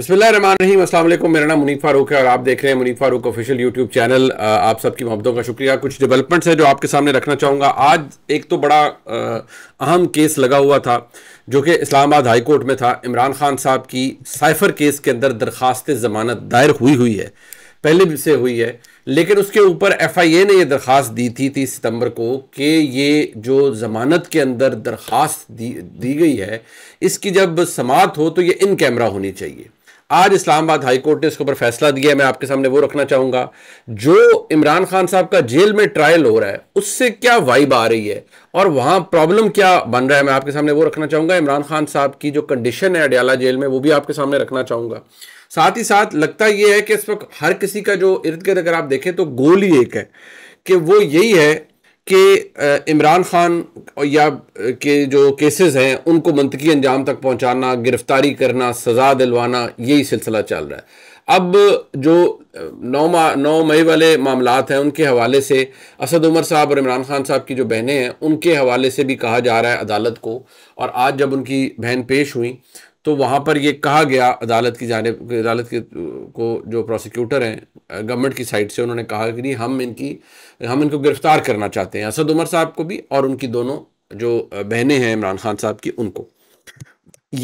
रही असल मेरा नाम मुनीफ फारूक है और आप देख रहे हैं Munif Farooq official YouTube channel आप सबकी मोहब्बतों का शुक्रिया कुछ डेवलपमेंट्स है जो आपके सामने रखना चाहूँगा आज एक तो बड़ा अहम केस लगा हुआ था जो कि इस्लामाबाद हाई कोर्ट में था इमरान खान साहब की साइफर केस के अंदर दरखास्त ज़मानत दायर हुई हुई है पहले से हुई है लेकिन उसके ऊपर एफ आई ए ने यह दरख्वास्त दी थी तीस सितंबर को कि ये जो ज़मानत के अंदर दरख्वास्त दी दी गई है इसकी जब समात हो तो ये इन कैमरा होनी चाहिए आज इस्लामाबाद हाईकोर्ट ने इसके ऊपर फैसला दिया मैं आपके सामने वो रखना चाहूंगा जो इमरान खान साहब का जेल में ट्रायल हो रहा है उससे क्या वाइब आ रही है और वहां प्रॉब्लम क्या बन रहा है मैं आपके सामने वो रखना चाहूंगा इमरान खान साहब की जो कंडीशन है अडयाला जेल में वो भी आपके सामने रखना चाहूंगा साथ ही साथ लगता यह है कि इस वक्त हर किसी का जो इर्द गिर्द अगर आप देखें तो गोल ही एक है कि वो यही है कि इमरान खान या के जो केसेस हैं उनको मनतकी अंजाम तक पहुंचाना गिरफ्तारी करना सज़ा दिलवाना यही सिलसिला चल रहा है अब जो नौ मा नौ मई वाले मामला हैं उनके हवाले से असद उमर साहब और इमरान खान साहब की जो बहनें हैं उनके हवाले से भी कहा जा रहा है अदालत को और आज जब उनकी बहन पेश हुई तो वहाँ पर ये कहा गया अदालत की जानब अदालत के को जो प्रोसिक्यूटर हैं गवर्नमेंट की साइड से उन्होंने कहा कि नहीं हम इनकी हम इनको गिरफ्तार करना चाहते हैं असद उमर साहब को भी और उनकी दोनों जो बहनें हैं इमरान खान साहब की उनको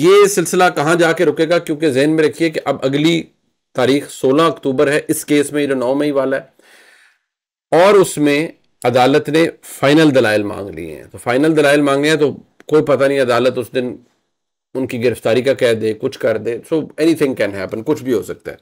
ये सिलसिला कहाँ जाके रुकेगा क्योंकि जहन में रखिए कि अब अगली तारीख 16 अक्टूबर है इस केस में जो नौ मई वाला है और उसमें अदालत ने फाइनल दलाइल मांग लिए हैं तो फाइनल दलाइल मांगे हैं तो कोई पता नहीं अदालत उस दिन उनकी गिरफ्तारी का कह दे कुछ कर दे so anything can happen कुछ भी हो सकता है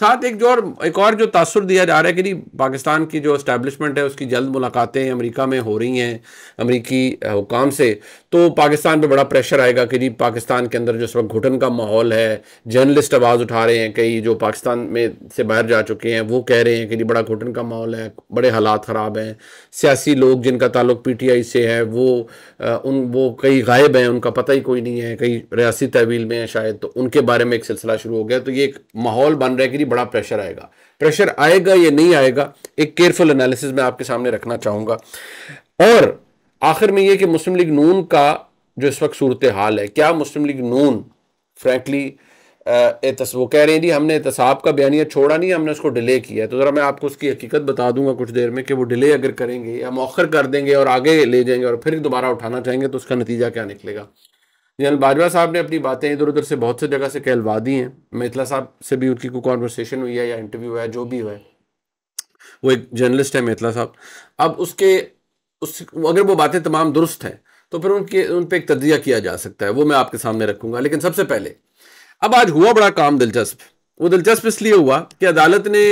साथ एक जो और एक और जो तासर दिया जा रहा है कि जी पाकिस्तान की जो इस्टेब्लिशमेंट है उसकी जल्द मुलाकातें अमेरिका में हो रही हैं अमरीकी हुकाम से तो पाकिस्तान पर बड़ा प्रेशर आएगा कि जी पाकिस्तान के अंदर जो इस वक्त घुटन का माहौल है जर्नलिस्ट आवाज़ उठा रहे हैं कई जो पाकिस्तान में से बाहर जा चुके हैं वो कह रहे हैं कि जी बड़ा घुटन का माहौल है बड़े हालात ख़राब हैं सियासी लोग जिनका ताल्लुक आई से है वो उन वो कई गायब हैं उनका पता ही कोई नहीं है कई रियासी तहवील में है शायद तो उनके बारे में एक सिलसिला शुरू हो गया तो ये एक माहौल बन रहा है कि बड़ा प्रेशर आएगा प्रेशर आएगा या नहीं आएगा एक केयरफुल एनालिसिस मैं आपके सामने रखना चाहूंगा और आखिर में यह कि मुस्लिम लीग नून का जो इस वक्त सूरत हाल है क्या मुस्लिम लीग नून फ्रेंकली एतस वो कह रहे हैं जी हमने एहतसाब का बयानिया छोड़ा नहीं हमने उसको डिले किया है तो ज़रा मैं आपको उसकी हकीकत बता दूंगा कुछ देर में कि वो डिले अगर करेंगे या मौखर कर देंगे और आगे ले जाएंगे और फिर दोबारा उठाना चाहेंगे तो उसका नतीजा क्या निकलेगा जनरल बाजवा साहब ने अपनी बातें इधर उधर से बहुत से जगह से कहलवा दी हैं मिथिला साहब से भी उनकी कोई कॉन्वर्सेशन हुई है या इंटरव्यू हुआ है जो भी हुआ है वो एक जर्नलिस्ट है मिथिला साहब अब उसके उस अगर वो बातें तमाम दुरुस्त हैं तो फिर उनके उन पर एक तजिया किया जा सकता है वो मैं आपके सामने रखूंगा लेकिन सबसे पहले अब आज हुआ बड़ा काम दिलचस्प वो दिलचस्प इसलिए हुआ कि अदालत ने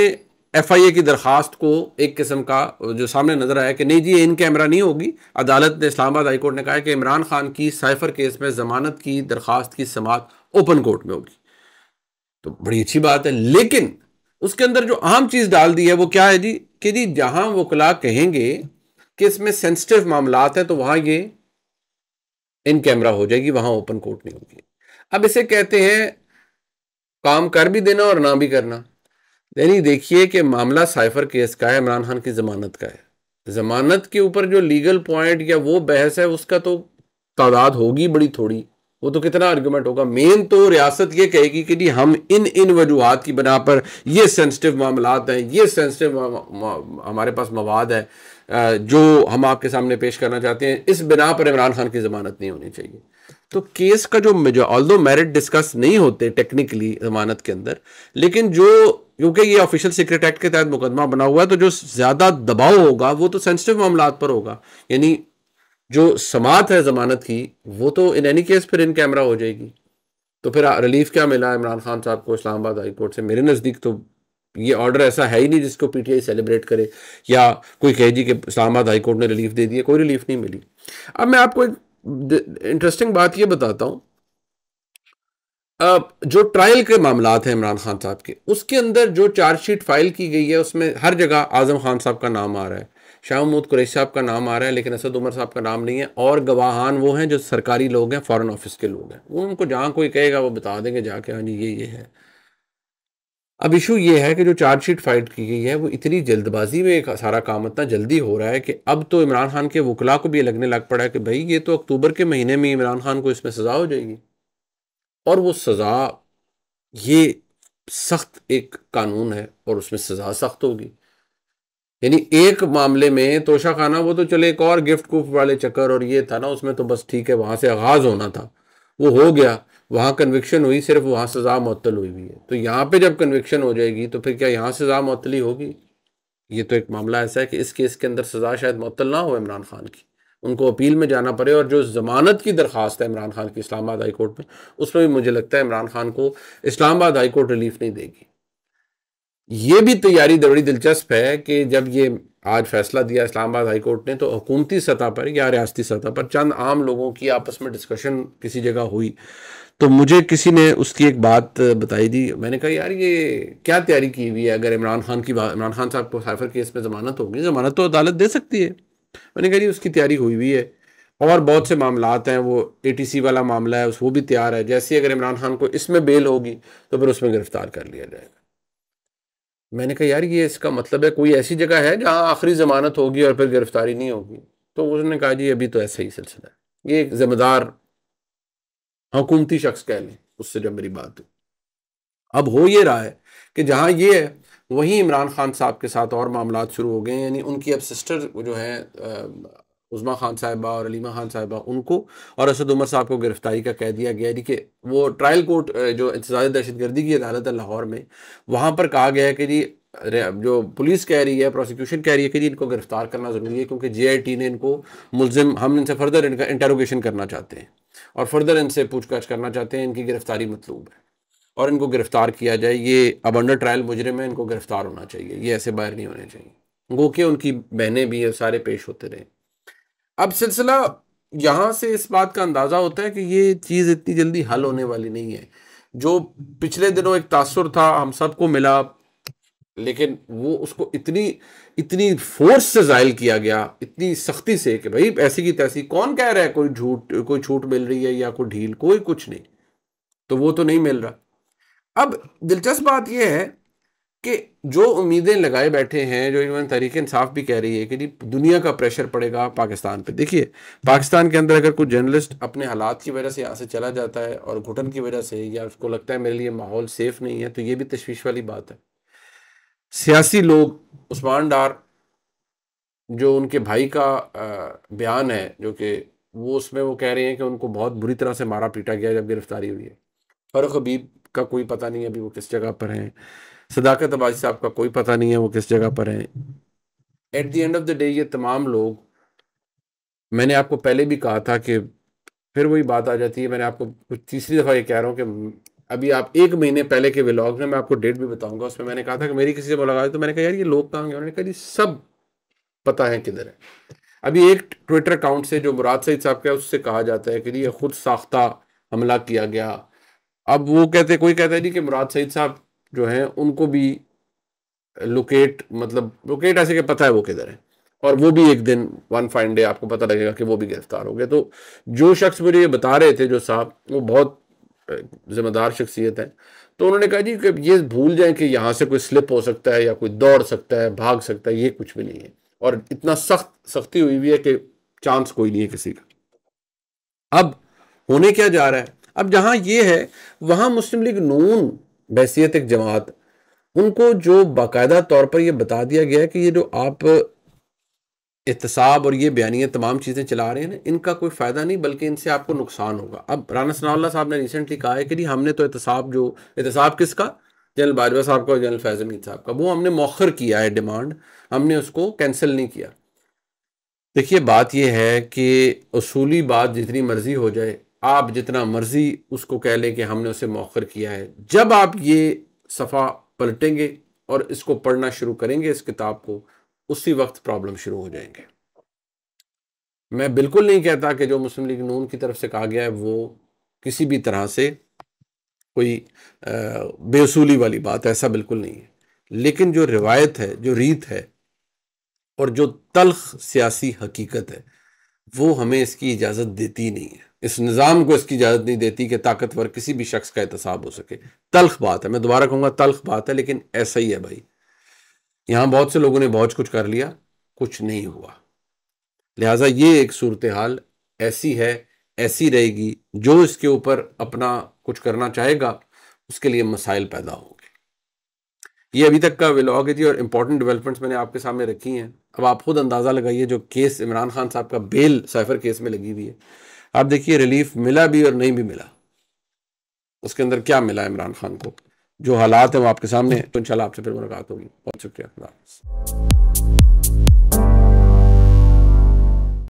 एफ आई ए की दरखास्त को एक किस्म का जो सामने नजर आया कि नहीं जी इन कैमरा नहीं होगी अदालत ने इस्लामाबाद हाईकोर्ट ने कहा कि इमरान खान की साइफर केस में जमानत की दरख्वास्त की समात ओपन कोर्ट में होगी तो बड़ी अच्छी बात है लेकिन उसके अंदर जो अहम चीज़ डाल दी है वो क्या है जी कि जी जहां वकला कहेंगे कि इसमें सेंसिटिव मामला है तो वहां ये इन कैमरा हो जाएगी वहां ओपन कोर्ट नहीं होगी अब इसे कहते हैं काम कर भी देना और ना भी करना यानी देखिए कि मामला साइफर केस का है इमरान खान की ज़मानत का है ज़मानत के ऊपर जो लीगल पॉइंट या वो बहस है उसका तो तादाद होगी बड़ी थोड़ी वो तो कितना आर्गूमेंट होगा मेन तो रियासत ये कहेगी कि जी हम इन इन वजूहत की बना पर ये सेंसिटिव मामला हैं ये सेंसिटिव हमारे पास मवाद है जो हम आपके सामने पेश करना चाहते हैं इस बिना पर इमरान खान की ज़मानत नहीं होनी चाहिए तो केस का जो जो ऑल मेरिट डिस्कस नहीं होते टेक्निकली जमानत के अंदर लेकिन जो क्योंकि ये ऑफिशियल सीक्रेट एक्ट के तहत मुकदमा बना हुआ है तो जो ज़्यादा दबाव होगा वो तो सेंसिटिव मामला पर होगा यानी जो समात है जमानत की वो तो इन एनी केस फिर इन कैमरा हो जाएगी तो फिर रिलीफ क्या मिला इमरान खान साहब को इस्लामाबाद हाई कोर्ट से मेरे नज़दीक तो ये ऑर्डर ऐसा है ही नहीं जिसको पीटीआई सेलिब्रेट करे या कोई कहे जी कि इस्लामाबाद हाई कोर्ट ने रिलीफ दे दिए कोई रिलीफ नहीं मिली अब मैं आपको एक इंटरेस्टिंग बात ये बताता हूँ जो ट्रायल के मामला हैं इमरान खान साहब के उसके अंदर जो चार्जशीट फाइल की गई है उसमें हर जगह आजम खान साहब का नाम आ रहा है शाह महमूद कुरेश साहब का नाम आ रहा है लेकिन असद उमर साहब का नाम नहीं है और गवाहान वो हैं जो सरकारी लोग हैं फॉरेन ऑफिस के लोग हैं उनको जहाँ कोई कहेगा वो बता देंगे जाके हाँ जी ये ये है अब इशू ये है कि जो चार्जशीट फाइल की गई है वो इतनी जल्दबाजी में एक सारा काम इतना जल्दी हो रहा है कि अब तो इमरान खान के वकला को भी लगने लग पड़ा है कि भाई ये तो अक्टूबर के महीने में इमरान खान को इसमें सज़ा हो जाएगी और वो सज़ा ये सख्त एक कानून है और उसमें सज़ा सख्त होगी यानी एक मामले में तोशा खाना वो तो चले एक और गिफ्ट कूफ वाले चक्कर और ये था ना उसमें तो बस ठीक है वहाँ से आगाज़ होना था वो हो गया वहाँ कन्विक्शन हुई सिर्फ वहाँ सज़ा मअतल हुई हुई है तो यहाँ पे जब कन्विक्शन हो जाएगी तो फिर क्या यहाँ सज़ा मअतली होगी ये तो एक मामला ऐसा है कि इस केस के अंदर सज़ा शायद मअतल ना हो इमरान खान की उनको अपील में जाना पड़े और जो ज़मानत की दरख्वास्त है इमरान खान की इस्लामाबाद हाई कोर्ट में उसमें भी मुझे लगता है इमरान खान को इस्लामाबाद हाई कोर्ट रिलीफ नहीं देगी ये भी तैयारी बड़ी दिलचस्प है कि जब ये आज फैसला दिया इस्लामाबाद हाई कोर्ट ने तो हुकूमती सतह पर या रियासती सतह पर चंद आम लोगों की आपस में डिस्कशन किसी जगह हुई तो मुझे किसी ने उसकी एक बात बताई दी मैंने कहा यार ये क्या तैयारी की हुई है अगर इमरान खान की बात इमरान खान साहब को साइफर केस में ज़मानत होगी ज़मानत तो अदालत दे सकती है मैंने कहा उसकी तैयारी हुई हुई है और बहुत से मामला हैं वो ए वाला मामला है वो भी तैयार है जैसे अगर इमरान खान को इसमें बेल होगी तो फिर उसमें गिरफ्तार कर लिया जाएगा मैंने कहा यार ये इसका मतलब है कोई ऐसी जगह है जहाँ आखिरी ज़मानत होगी और फिर गिरफ्तारी नहीं होगी तो उसने कहा जी अभी तो ऐसा ही सिलसिला है ये एक ज़िम्मेदार हुकूमती शख्स कह लें उससे जब मेरी बात हुई अब हो ये रहा है कि जहाँ ये है वहीं इमरान खान साहब के साथ और मामला शुरू हो गए यानी उनकी अब सिस्टर जो है उस्मा खान साहिबा और अलीमा खान साहिबा उनको और असद उमर साहब को गिरफ्तारी का कह दिया गया जी कि वो ट्रायल कोर्ट जो इंतजार दहशत गर्दी की अदालत है लाहौर में वहाँ पर कहा गया है कि जी जो पुलिस कह रही है प्रोसिक्यूशन कह रही है कि जी इनको गिरफ्तार करना ज़रूरी है क्योंकि जे आई टी ने इनको मुलजिम हम इनसे फर्दर इनका इंटेरोगेशन करना चाहते हैं और फर्दर इनसे पूछताछ करना चाहते हैं इनकी गिरफ्तारी मतलूब है और इनको गिरफ्तार किया जाए ये अब अंडर ट्रायल मुजरम है इनको गिरफ्तार होना चाहिए ये ऐसे बाहर नहीं होने चाहिए गोके उनकी बहनें भी सारे पेश होते रहे अब सिलसिला यहाँ से इस बात का अंदाज़ा होता है कि ये चीज़ इतनी जल्दी हल होने वाली नहीं है जो पिछले दिनों एक तासुर था हम सबको मिला लेकिन वो उसको इतनी इतनी फोर्स से जायल किया गया इतनी सख्ती से कि भाई ऐसी की तैसी कौन कह रहा है कोई झूठ कोई छूट मिल रही है या कोई ढील कोई कुछ नहीं तो वो तो नहीं मिल रहा अब दिलचस्प बात यह है कि जो उम्मीदें लगाए बैठे हैं जो इवन तरीके इंसाफ भी कह रही है कि जी दुनिया का प्रेशर पड़ेगा पाकिस्तान पे देखिए पाकिस्तान के अंदर अगर कोई जर्नलिस्ट अपने हालात की वजह से यहाँ से चला जाता है और घुटन की वजह से या उसको लगता है मेरे लिए माहौल सेफ नहीं है तो ये भी तशवीश वाली बात है सियासी लोग उस्मान डार जो उनके भाई का बयान है जो कि वो उसमें वो कह रहे हैं कि उनको बहुत बुरी तरह से मारा पीटा गया जब गिरफ्तारी हुई है फरुख हबीब का कोई पता नहीं है अभी वो किस जगह पर हैं सदाकत अबाजी साहब का कोई पता नहीं है वो किस जगह पर हैं at the end of the day ये तमाम लोग मैंने आपको पहले भी कहा था कि फिर वही बात आ जाती है मैंने आपको कुछ तीसरी दफ़ा ये कह रहा हूँ कि अभी आप एक महीने पहले के व्लॉग में मैं आपको डेट भी बताऊंगा उसमें मैंने कहा था कि मेरी किसी से मुलाकात तो मैंने कहा यार ये लोग कहाँ गए उन्होंने कहा जी सब पता है किधर है अभी एक ट्विटर अकाउंट से जो मुराद सईद साहब का उससे कहा जाता है कि जी ये खुद साख्ता हमला किया गया अब वो कहते कोई कहता है जी कि मुराद सईद साहब जो हैं उनको भी लोकेट मतलब लोकेट ऐसे के पता है वो किधर है और वो भी एक दिन वन फाइन डे आपको पता लगेगा कि वो भी गिरफ्तार हो गया तो जो शख्स मुझे ये बता रहे थे जो साहब वो बहुत जिम्मेदार शख्सियत है तो उन्होंने कहा जी कि ये भूल जाएं कि यहाँ से कोई स्लिप हो सकता है या कोई दौड़ सकता है भाग सकता है ये कुछ भी नहीं है और इतना सख्त सख्ती हुई हुई है कि चांस कोई नहीं है किसी का अब होने क्या जा रहा है अब जहाँ ये है वहाँ मुस्लिम लीग नून बैसीत एक जमात उनको जो बाकायदा तौर पर यह बता दिया गया है कि ये जो आप एहतसाब और ये बयानिया तमाम चीज़ें चला रहे हैं ना इनका कोई फ़ायदा नहीं बल्कि इनसे आपको नुकसान होगा अब राना सना साहब ने रिसेंटली कहा है कि जी हमने तो एहतसाब जो एहतसाब किसका जनरल बाजवा साहब का और जनरल फैज़ अमीद साहब का वो हमने मौखर किया है डिमांड हमने उसको कैंसिल नहीं किया देखिए बात यह है कि असूली बात जितनी मर्जी हो जाए आप जितना मर्जी उसको कह लें कि हमने उसे मौखर किया है जब आप ये सफ़ा पलटेंगे और इसको पढ़ना शुरू करेंगे इस किताब को उसी वक्त प्रॉब्लम शुरू हो जाएंगे मैं बिल्कुल नहीं कहता कि जो मुस्लिम लीग नून की तरफ से कहा गया है वो किसी भी तरह से कोई बेसूली वाली बात ऐसा बिल्कुल नहीं है लेकिन जो रिवायत है जो रीत है और जो तलख सियासी हकीकत है वो हमें इसकी इजाज़त देती नहीं है इस निज़ाम को इसकी इजाज़त नहीं देती कि ताकतवर किसी भी शख्स का एहतसाब हो सके तलख बात है मैं दोबारा कहूँगा तलख बात है लेकिन ऐसा ही है भाई यहाँ बहुत से लोगों ने बहुत कुछ कर लिया कुछ नहीं हुआ लिहाजा ये एक सूरत हाल ऐसी है ऐसी रहेगी जो इसके ऊपर अपना कुछ करना चाहेगा उसके लिए मसाइल पैदा हो ये अभी तक का विलॉग है जी और इंपॉर्टेंट डेवलपमेंट्स मैंने आपके सामने रखी हैं अब आप खुद अंदाज़ा लगाइए जो केस इमरान खान साहब का बेल साइफर केस में लगी हुई है आप देखिए रिलीफ मिला भी और नहीं भी मिला उसके अंदर क्या मिला इमरान खान को जो हालात हैं वो आपके सामने तो इंशाल्लाह आपसे फिर मुलाकात होगी बहुत शुक्रिया